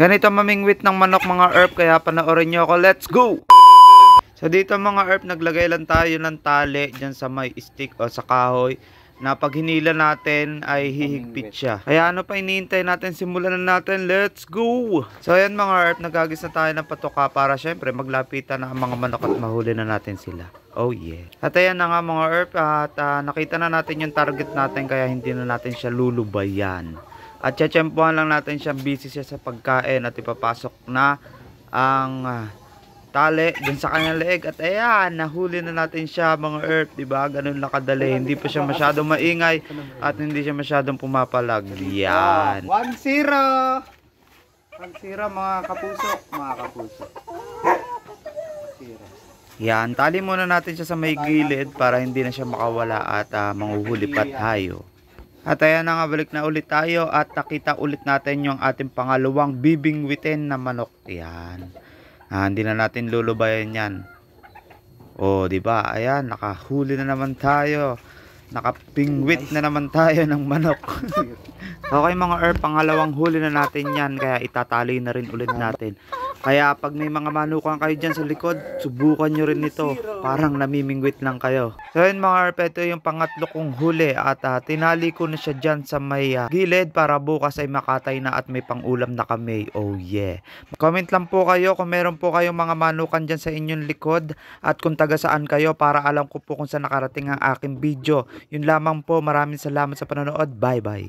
Ganito mamingwit ng manok mga herb kaya panoorin nyo ako. Let's go! So dito mga herb naglagay lang tayo ng tali dyan sa may stick o sa kahoy na pag hinila natin ay hihigpit siya. Kaya ano pa iniintay natin? Simulan na natin. Let's go! So ayan mga herb, nagagis na tayo ng patoka para syempre maglapitan na ang mga manok at mahuli na natin sila. Oh yeah. At ayan na nga mga herb at uh, nakita na natin yung target natin kaya hindi na natin siya lulubayan. At tsetsempohan lang natin siya busy siya sa pagkain at ipapasok na ang ah, tali dun sa kanyang leeg. At ayan, nahuli na natin siya mga earth, di ba? Ganun lang kadali. Hindi pa siya masyadong maingay at hindi siya masyadong pumapalag. Yan. 1-0! 1-0 mga kapuso, mga kapuso. Yan, tali muna natin siya sa may gilid para hindi na siya makawala at uh, manghuhuli pa tayo. At ayan na nga balik na ulit tayo at nakita ulit natin yung ating pangalawang bibingwitin na manok. Ayan. Ah, hindi na natin lulubayan yan. O, oh, di ba? Ayan, nakahuli na naman tayo. Nakapingwit na naman tayo ng manok. okay mga er, pangalawang huli na natin yan. Kaya itatali na rin ulit natin. Kaya pag may mga manukan kayo dyan sa likod, subukan nyo rin ito. Parang namimingwit lang kayo. So yun mga RP, ito yung pangatlo kong huli at uh, tinali ko na siya dyan sa may uh, gilid para bukas ay makatay na at may pangulam na kami. Oh yeah. Comment lang po kayo kung meron po kayong mga manukan dyan sa inyong likod at kung taga saan kayo para alam ko po kung saan nakarating ang aking video. Yun lamang po. Maraming salamat sa panonood. Bye bye.